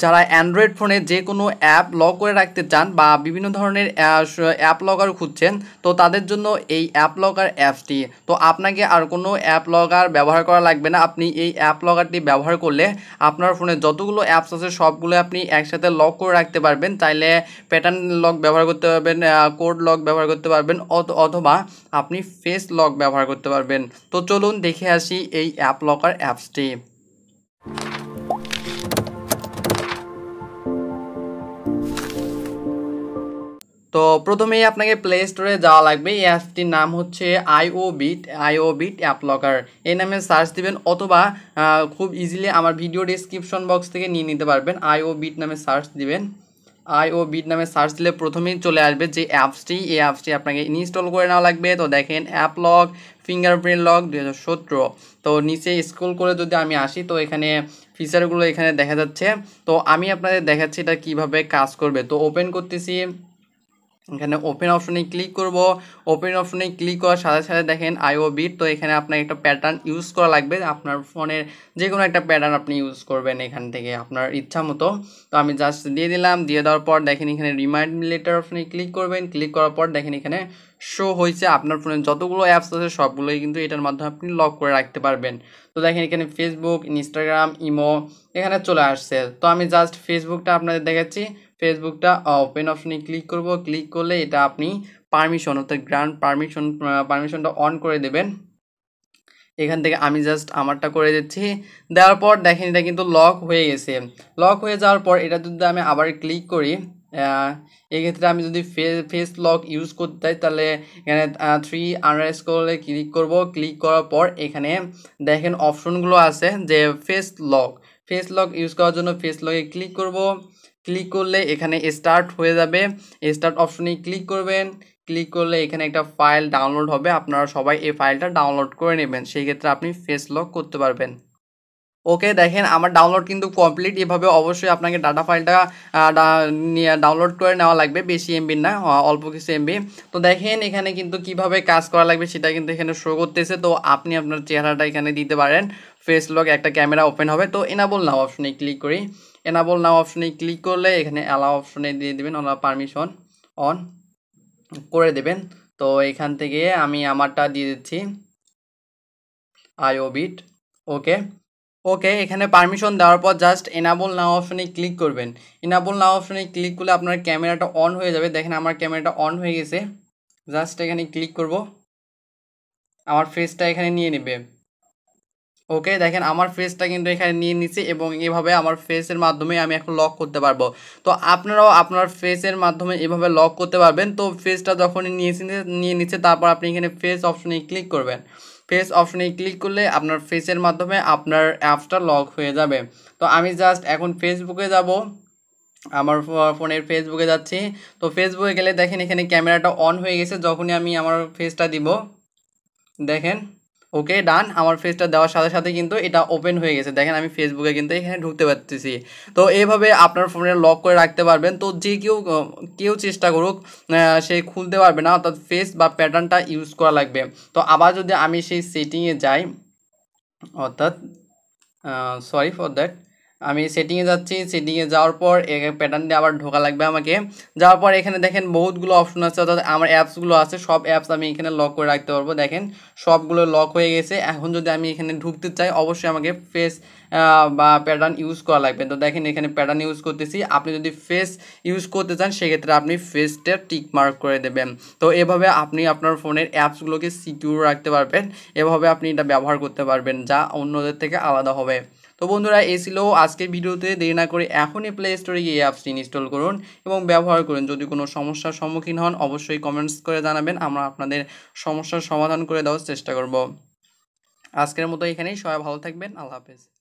যারা অ্যান্ড্রয়েড ফোনে যে কোনো অ্যাপ লক করে রাখতে চান বা বিভিন্ন ধরনের অ্যাপ লগার খুঁজছেন তো তাদের জন্য এই অ্যাপ লগার অ্যাপটি তো আপনাকে আর কোনো অ্যাপ লগার ব্যবহার করা লাগবে না আপনি এই অ্যাপ লগারটি ব্যবহার করলে আপনার ফোনে যতগুলো অ্যাপস আছে সবগুলো আপনি একসাথে লক করে রাখতে পারবেন চাইলে প্যাটার্ন লক ব্যবহার করতে পারবেন কোড লক ব্যবহার করতে পারবেন অথবা আপনি ফেস লক ব্যবহার করতে পারবেন তো চলুন দেখে আসি এই অ্যাপ লকার অ্যাপসটি তো প্রথমেই আপনাকে প্লে স্টোরে যাওয়া লাগবে এই অ্যাপটির নাম হচ্ছে IObit IObit app locker এই নামে সার্চ দিবেন অথবা খুব ইজিলি আমার ভিডিও ডিসক্রিপশন বক্স থেকে নিয়ে নিতে পারবেন আইও বিট নামে সার্চ দিবেন আইও বিট নামে সার্চ দিলে প্রথমেই চলে আসবে যে অ্যাপসটি এই অ্যাপসটি আপনাকে ইনস্টল করে নেওয়া লাগবে তো দেখেন অ্যাপ লক ফিঙ্গারপ্রিন্ট লক দুই তো নিচে স্কুল করে যদি আমি আসি তো এখানে ফিচারগুলো এখানে দেখা যাচ্ছে তো আমি আপনাদের দেখাচ্ছি এটা কিভাবে কাজ করবে তো ওপেন করতেছি এখানে ওপেন অপশনে ক্লিক করব ওপেন অপশনে ক্লিক করার সাথে সাথে দেখেন আইও বিট তো এখানে আপনার একটা প্যাটার্ন ইউজ করা লাগবে আপনার ফোনের যে কোনো একটা প্যাটার্ন আপনি ইউজ করবেন এখান থেকে আপনার ইচ্ছা মতো তো আমি জাস্ট দিয়ে দিলাম দিয়ে দেওয়ার পর দেখেন এখানে রিমাইন্ড লেটার অপশনে ক্লিক করবেন ক্লিক করার পর দেখেন এখানে শো হয়েছে আপনার ফোনে যতগুলো অ্যাপস আছে সবগুলোই কিন্তু এটার মাধ্যমে আপনি লক করে রাখতে পারবেন তো দেখেন এখানে ফেসবুক ইনস্টাগ্রাম ইমো এখানে চলে আসছে তো আমি জাস্ট ফেসবুকটা আপনাদের দেখাচ্ছি ফেসবুকটা ওপেন অপশনে ক্লিক করব ক্লিক করলে এটা আপনি পারমিশন অর্থাৎ গ্রান্ড পারমিশন পারমিশনটা অন করে দেবেন এখান থেকে আমি জাস্ট আমারটা করে দিচ্ছি দেওয়ার পর দেখেন এটা কিন্তু লক হয়ে গেছে লক হয়ে যাওয়ার পর এটা যদি আমি আবার ক্লিক করি এক্ষেত্রে আমি যদি ফেস লক ইউজ করতে চাই তাহলে এখানে থ্রি আনরাইজ করলে ক্লিক করব ক্লিক করার পর এখানে দেখেন অপশনগুলো আছে যে face lock face lock use করার জন্য ফেস লকে ক্লিক করবো ক্লিক করলে এখানে স্টার্ট হয়ে যাবে স্টার্ট অপশনে ক্লিক করবেন ক্লিক করলে এখানে একটা ফাইল ডাউনলোড হবে আপনারা সবাই এই ফাইলটা ডাউনলোড করে নেবেন সেই ক্ষেত্রে আপনি ফেস লক করতে পারবেন ওকে দেখেন আমার ডাউনলোড কিন্তু কমপ্লিট এভাবে অবশ্যই আপনাকে ডাটা ফাইলটা ডাউনলোড করে নেওয়া লাগবে বেশি এমবির না অল্প কিছু এমবি তো দেখেন এখানে কিন্তু কিভাবে কাজ করা লাগবে সেটা কিন্তু এখানে শো করতেছে তো আপনি আপনার চেহারাটা এখানে দিতে পারেন ফেস লক একটা ক্যামেরা ওপেন হবে তো এনাবল নাও অপশনে ক্লিক করি এনাবল নাও অপশনে ক্লিক করলে এখানে অ্যালাও অপশনে দিয়ে দেবেন ওনার পারমিশন অন করে দেবেন তো এখান থেকে আমি আমারটা দিয়ে দিচ্ছি আইও বিট ওকে ওকে এখানে পারমিশন দেওয়ার পর জাস্ট এনাবল নাও অপশনে ক্লিক করবেন এনাবল নাও অপশনে ক্লিক করলে আপনার ক্যামেরাটা অন হয়ে যাবে দেখেন আমার ক্যামেরাটা অন হয়ে গেছে জাস্ট এখানে ক্লিক করব আমার ফেসটা এখানে নিয়ে নেবে ওকে দেখেন আমার ফেসটা কিন্তু এখানে নিয়ে নিচ্ছি এবং এভাবে আমার ফেসের মাধ্যমে আমি এখন লক করতে পারবো তো আপনারাও আপনার ফেসের মাধ্যমে এভাবে লক করতে পারবেন তো ফেসটা যখন নিয়েছি নিয়ে নিচ্ছে তারপর আপনি এখানে ফেস অপশনে ক্লিক করবেন ফেস অপশনে ক্লিক করলে আপনার ফেসের মাধ্যমে আপনার অ্যাপসটা লক হয়ে যাবে তো আমি জাস্ট এখন ফেসবুকে যাব আমার ফোনের ফেসবুকে যাচ্ছি তো ফেসবুকে গেলে দেখেন এখানে ক্যামেরাটা অন হয়ে গেছে যখনই আমি আমার ফেসটা দিব দেখেন ওকে ডান আমার ফেসটা দেওয়ার সাথে সাথে কিন্তু এটা ওপেন হয়ে গেছে দেখেন আমি ফেসবুকে কিন্তু এখানে ঢুকতে পারতেছি তো এইভাবে আপনার ফোনে লক করে রাখতে পারবেন তো যে কেউ কেউ চেষ্টা করুক সে খুলতে পারবে না অর্থাৎ ফেস বা প্যাটার্নটা ইউজ করা লাগবে তো আবার যদি আমি সেই সেটিংয়ে যাই অর্থাৎ সরি ফর দ্যাট আমি সেটিংয়ে যাচ্ছি সেটিংয়ে যাওয়ার পর প্যাটার্নটি আবার ঢোকা লাগবে আমাকে যাওয়ার পর এখানে দেখেন বহুতগুলো অপশন আছে অর্থাৎ আমার অ্যাপসগুলো আছে সব অ্যাপস আমি এখানে লক করে রাখতে পারবো দেখেন সবগুলো লক হয়ে গেছে এখন যদি আমি এখানে ঢুকতে চাই অবশ্যই আমাকে ফেস বা প্যাটার্ন ইউজ করা লাগবে তো দেখেন এখানে প্যাটার্ন ইউজ করতেছি আপনি যদি ফেস ইউজ করতে চান সেক্ষেত্রে আপনি ফেসটা টিক মার্ক করে দেবেন তো এভাবে আপনি আপনার ফোনের অ্যাপসগুলোকে সিকিউর রাখতে পারবেন এভাবে আপনি এটা ব্যবহার করতে পারবেন যা অন্যদের থেকে আলাদা হবে তো বন্ধুরা এ ছিল আজকের ভিডিওতে দেরি না করে এখনই প্লে স্টোরে গিয়ে অ্যাপসটি ইনস্টল করুন এবং ব্যবহার করুন যদি কোনো সমস্যার সম্মুখীন হন অবশ্যই কমেন্টস করে জানাবেন আমরা আপনাদের সমস্যার সমাধান করে দেওয়ার চেষ্টা করব আজকের মতো এখানেই সবাই ভালো থাকবেন আল্লাহ হাফেজ